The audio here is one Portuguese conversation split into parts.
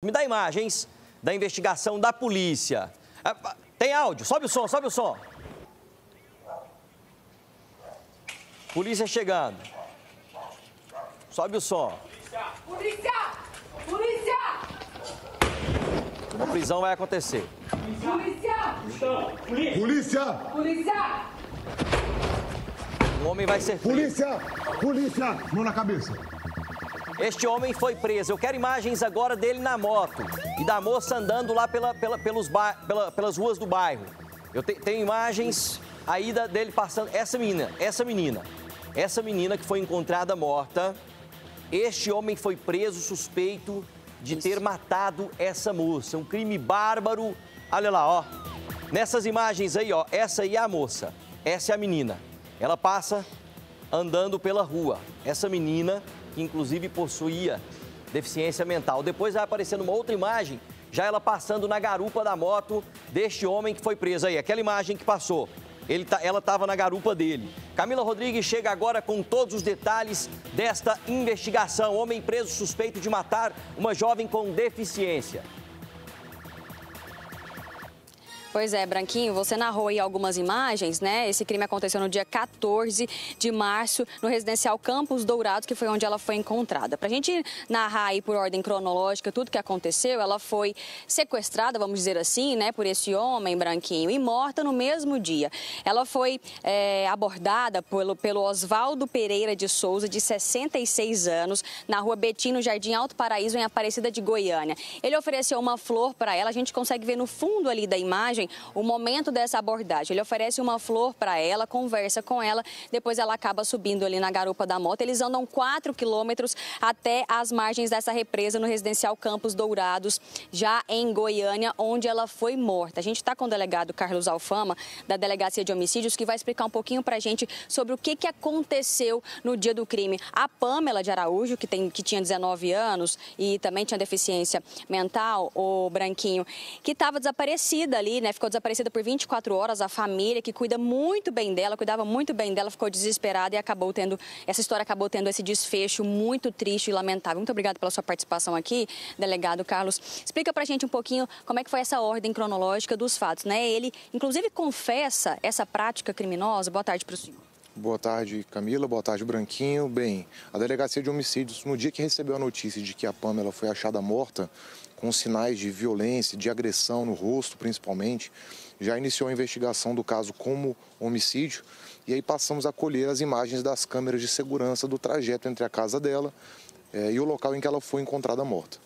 Me dá imagens da investigação da polícia. É, tem áudio, sobe o som, sobe o som. Polícia chegando. Sobe o som. Polícia! Polícia! A prisão vai acontecer. Polícia! Polícia! Polícia! Um homem vai ser. Preso. Polícia! Polícia! Mão na cabeça. Este homem foi preso. Eu quero imagens agora dele na moto e da moça andando lá pela, pela, pelos ba... pela, pelas ruas do bairro. Eu te, tenho imagens aí da, dele passando. Essa menina, essa menina, essa menina que foi encontrada morta. Este homem foi preso suspeito de Isso. ter matado essa moça. Um crime bárbaro. Olha lá, ó. Nessas imagens aí, ó. Essa aí é a moça. Essa é a menina. Ela passa andando pela rua. Essa menina que inclusive possuía deficiência mental. Depois vai aparecendo uma outra imagem, já ela passando na garupa da moto deste homem que foi preso aí. Aquela imagem que passou. Ele, tá, ela estava na garupa dele. Camila Rodrigues chega agora com todos os detalhes desta investigação. Homem preso suspeito de matar uma jovem com deficiência. Pois é, Branquinho, você narrou aí algumas imagens, né? Esse crime aconteceu no dia 14 de março, no residencial Campos Dourados, que foi onde ela foi encontrada. Para a gente narrar aí por ordem cronológica tudo que aconteceu, ela foi sequestrada, vamos dizer assim, né, por esse homem branquinho e morta no mesmo dia. Ela foi é, abordada pelo, pelo Oswaldo Pereira de Souza, de 66 anos, na rua Betim, no Jardim Alto Paraíso, em Aparecida de Goiânia. Ele ofereceu uma flor para ela, a gente consegue ver no fundo ali da imagem o momento dessa abordagem. Ele oferece uma flor para ela, conversa com ela, depois ela acaba subindo ali na garupa da moto. Eles andam 4 quilômetros até as margens dessa represa no residencial Campos Dourados, já em Goiânia, onde ela foi morta. A gente está com o delegado Carlos Alfama, da Delegacia de Homicídios, que vai explicar um pouquinho para a gente sobre o que, que aconteceu no dia do crime. A Pamela de Araújo, que, tem, que tinha 19 anos e também tinha deficiência mental, o Branquinho, que estava desaparecida ali, né? ficou desaparecida por 24 horas. A família, que cuida muito bem dela, cuidava muito bem dela, ficou desesperada e acabou tendo, essa história acabou tendo esse desfecho muito triste e lamentável. Muito obrigada pela sua participação aqui, delegado Carlos. Explica pra gente um pouquinho como é que foi essa ordem cronológica dos fatos, né? Ele, inclusive, confessa essa prática criminosa. Boa tarde para o senhor. Boa tarde, Camila. Boa tarde, Branquinho. Bem, a delegacia de homicídios, no dia que recebeu a notícia de que a Pamela foi achada morta, com sinais de violência, de agressão no rosto principalmente. Já iniciou a investigação do caso como homicídio e aí passamos a colher as imagens das câmeras de segurança do trajeto entre a casa dela eh, e o local em que ela foi encontrada morta.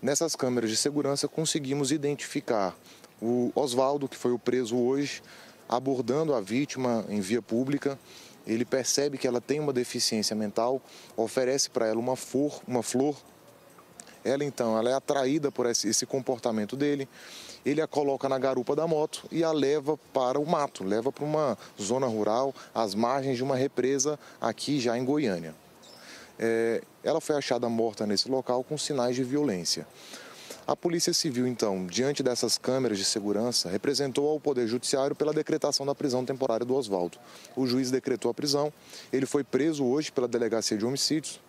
Nessas câmeras de segurança conseguimos identificar o Oswaldo, que foi o preso hoje, abordando a vítima em via pública. Ele percebe que ela tem uma deficiência mental, oferece para ela uma flor, uma flor ela então ela é atraída por esse, esse comportamento dele, ele a coloca na garupa da moto e a leva para o mato, leva para uma zona rural, às margens de uma represa aqui já em Goiânia. É, ela foi achada morta nesse local com sinais de violência. A Polícia Civil, então, diante dessas câmeras de segurança, representou ao Poder Judiciário pela decretação da prisão temporária do Oswaldo. O juiz decretou a prisão, ele foi preso hoje pela Delegacia de Homicídios,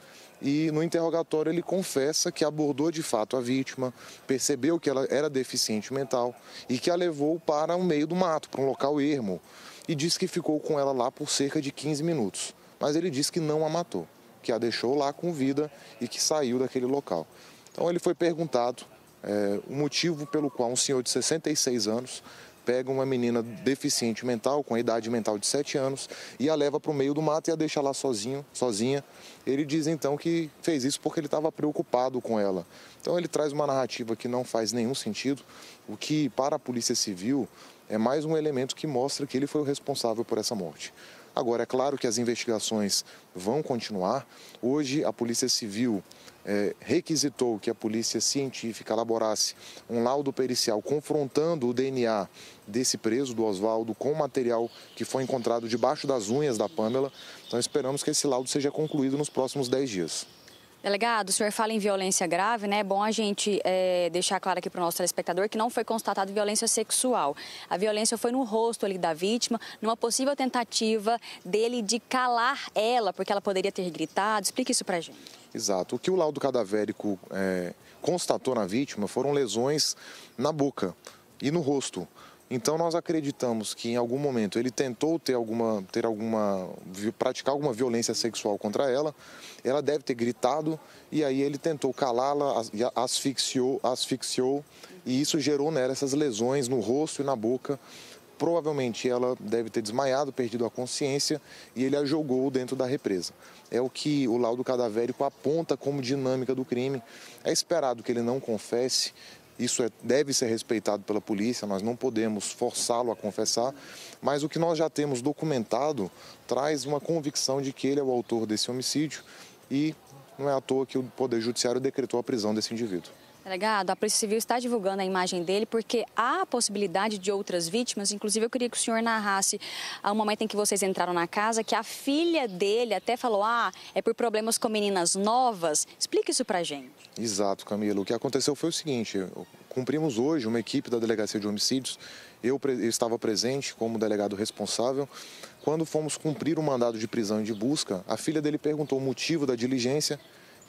e no interrogatório ele confessa que abordou de fato a vítima, percebeu que ela era deficiente mental e que a levou para o meio do mato, para um local ermo, e disse que ficou com ela lá por cerca de 15 minutos. Mas ele disse que não a matou, que a deixou lá com vida e que saiu daquele local. Então ele foi perguntado é, o motivo pelo qual um senhor de 66 anos pega uma menina deficiente mental, com a idade mental de 7 anos, e a leva para o meio do mato e a deixa lá sozinho, sozinha. Ele diz então que fez isso porque ele estava preocupado com ela. Então ele traz uma narrativa que não faz nenhum sentido, o que para a Polícia Civil é mais um elemento que mostra que ele foi o responsável por essa morte. Agora, é claro que as investigações vão continuar. Hoje, a Polícia Civil é, requisitou que a polícia científica elaborasse um laudo pericial confrontando o DNA desse preso, do Oswaldo, com o material que foi encontrado debaixo das unhas da Pamela. Então, esperamos que esse laudo seja concluído nos próximos 10 dias. Delegado, o senhor fala em violência grave, né? É bom a gente é, deixar claro aqui para o nosso telespectador que não foi constatada violência sexual. A violência foi no rosto ali da vítima, numa possível tentativa dele de calar ela, porque ela poderia ter gritado. Explique isso para a gente. Exato. O que o laudo cadavérico é, constatou na vítima foram lesões na boca e no rosto. Então nós acreditamos que em algum momento ele tentou ter alguma, ter alguma, praticar alguma violência sexual contra ela. Ela deve ter gritado e aí ele tentou calá-la, asfixiou, asfixiou e isso gerou nela essas lesões no rosto e na boca. Provavelmente ela deve ter desmaiado, perdido a consciência e ele a jogou dentro da represa. É o que o laudo cadavérico aponta como dinâmica do crime. É esperado que ele não confesse, isso é, deve ser respeitado pela polícia, nós não podemos forçá-lo a confessar, mas o que nós já temos documentado traz uma convicção de que ele é o autor desse homicídio e não é à toa que o Poder Judiciário decretou a prisão desse indivíduo. Delegado, a Polícia Civil está divulgando a imagem dele porque há a possibilidade de outras vítimas. Inclusive, eu queria que o senhor narrasse ao momento em que vocês entraram na casa que a filha dele até falou: ah, é por problemas com meninas novas. Explique isso pra gente. Exato, Camilo. O que aconteceu foi o seguinte: cumprimos hoje uma equipe da Delegacia de Homicídios. Eu, eu estava presente como delegado responsável. Quando fomos cumprir o mandado de prisão e de busca, a filha dele perguntou o motivo da diligência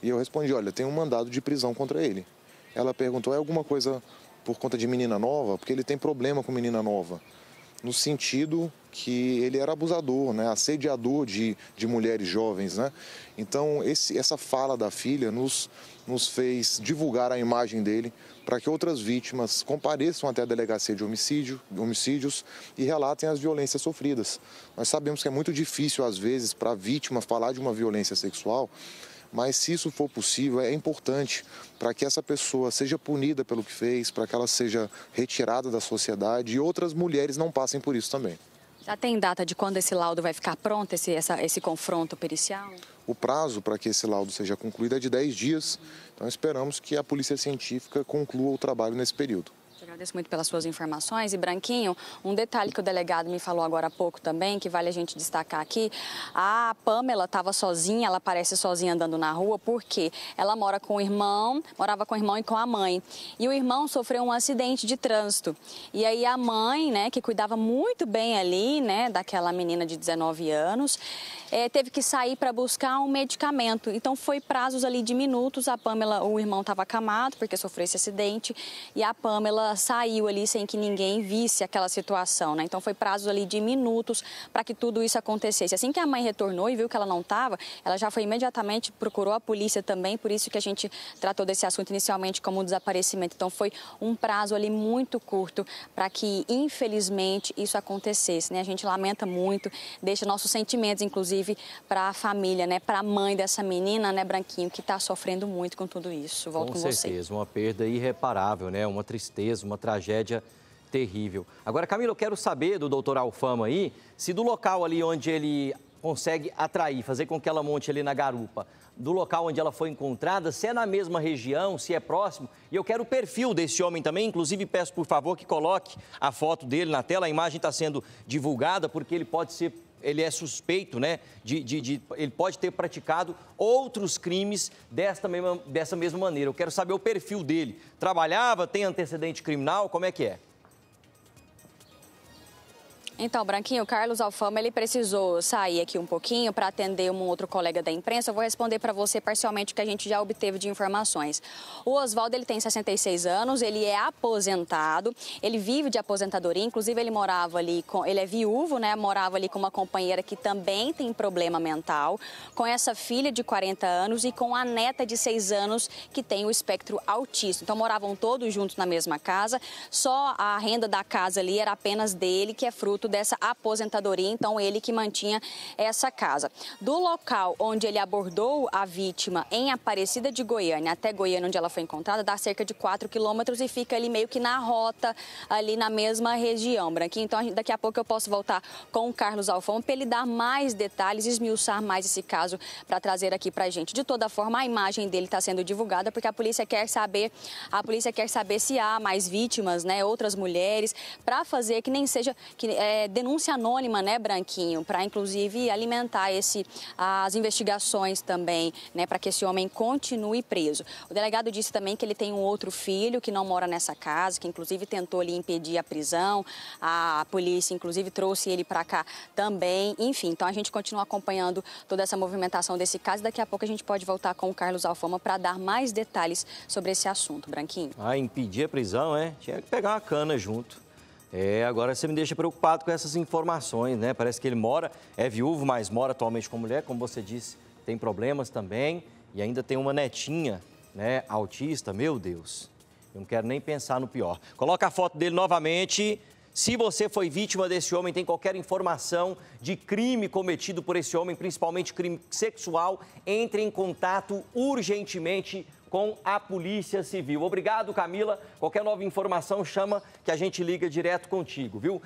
e eu respondi: olha, tem um mandado de prisão contra ele. Ela perguntou: é alguma coisa por conta de menina nova? Porque ele tem problema com menina nova. No sentido que ele era abusador, né? assediador de, de mulheres jovens. Né? Então, esse, essa fala da filha nos, nos fez divulgar a imagem dele para que outras vítimas compareçam até a delegacia de homicídio, homicídios e relatem as violências sofridas. Nós sabemos que é muito difícil, às vezes, para a vítima falar de uma violência sexual mas se isso for possível, é importante para que essa pessoa seja punida pelo que fez, para que ela seja retirada da sociedade e outras mulheres não passem por isso também. Já tem data de quando esse laudo vai ficar pronto, esse, essa, esse confronto pericial? O prazo para que esse laudo seja concluído é de 10 dias, então esperamos que a polícia científica conclua o trabalho nesse período. Agradeço muito pelas suas informações. E, Branquinho, um detalhe que o delegado me falou agora há pouco também, que vale a gente destacar aqui: a Pamela estava sozinha, ela aparece sozinha andando na rua, porque ela mora com o irmão, morava com o irmão e com a mãe. E o irmão sofreu um acidente de trânsito. E aí a mãe, né, que cuidava muito bem ali, né, daquela menina de 19 anos, é, teve que sair para buscar um medicamento. Então foi prazos ali de minutos. A Pamela, o irmão estava acamado porque sofreu esse acidente, e a Pamela saiu ali sem que ninguém visse aquela situação, né? Então foi prazo ali de minutos para que tudo isso acontecesse. Assim que a mãe retornou e viu que ela não estava, ela já foi imediatamente procurou a polícia também, por isso que a gente tratou desse assunto inicialmente como um desaparecimento. Então foi um prazo ali muito curto para que infelizmente isso acontecesse, né? A gente lamenta muito, deixa nossos sentimentos inclusive para a família, né? Para a mãe dessa menina, né, Branquinho, que está sofrendo muito com tudo isso. Volto com, com certeza, você. uma perda irreparável, né? Uma tristeza, uma uma tragédia terrível. Agora, Camilo, eu quero saber do doutor Alfama aí, se do local ali onde ele consegue atrair, fazer com que ela monte ali na garupa, do local onde ela foi encontrada, se é na mesma região, se é próximo. E eu quero o perfil desse homem também, inclusive peço por favor que coloque a foto dele na tela, a imagem está sendo divulgada porque ele pode ser ele é suspeito, né? De, de, de, ele pode ter praticado outros crimes desta mesma, dessa mesma maneira. Eu quero saber o perfil dele. Trabalhava, tem antecedente criminal? Como é que é? Então, Branquinho, o Carlos Alfama ele precisou sair aqui um pouquinho para atender um outro colega da imprensa. Eu vou responder para você parcialmente o que a gente já obteve de informações. O Oswaldo ele tem 66 anos, ele é aposentado, ele vive de aposentadoria. Inclusive ele morava ali com, ele é viúvo, né? Morava ali com uma companheira que também tem problema mental, com essa filha de 40 anos e com a neta de 6 anos que tem o espectro autista. Então moravam todos juntos na mesma casa. Só a renda da casa ali era apenas dele, que é fruto dessa aposentadoria, então ele que mantinha essa casa. Do local onde ele abordou a vítima em Aparecida de Goiânia até Goiânia, onde ela foi encontrada, dá cerca de 4 quilômetros e fica ali meio que na rota, ali na mesma região, Branquinho. Então daqui a pouco eu posso voltar com o Carlos Alfão para ele dar mais detalhes, esmiuçar mais esse caso para trazer aqui para a gente. De toda forma, a imagem dele está sendo divulgada porque a polícia quer saber, a polícia quer saber se há mais vítimas, né, outras mulheres, para fazer que nem seja que, é, é, denúncia anônima, né, Branquinho, para inclusive alimentar esse, as investigações também, né, para que esse homem continue preso. O delegado disse também que ele tem um outro filho que não mora nessa casa, que inclusive tentou lhe impedir a prisão. A polícia, inclusive, trouxe ele para cá também. Enfim, então a gente continua acompanhando toda essa movimentação desse caso. Daqui a pouco a gente pode voltar com o Carlos Alfama para dar mais detalhes sobre esse assunto, Branquinho. Ah, impedir a prisão, é? Tinha que pegar uma cana junto. É, agora você me deixa preocupado com essas informações, né? Parece que ele mora, é viúvo, mas mora atualmente com mulher, como você disse, tem problemas também e ainda tem uma netinha, né, autista. Meu Deus, eu não quero nem pensar no pior. Coloca a foto dele novamente. Se você foi vítima desse homem, tem qualquer informação de crime cometido por esse homem, principalmente crime sexual, entre em contato urgentemente com a Polícia Civil. Obrigado, Camila. Qualquer nova informação chama que a gente liga direto contigo, viu?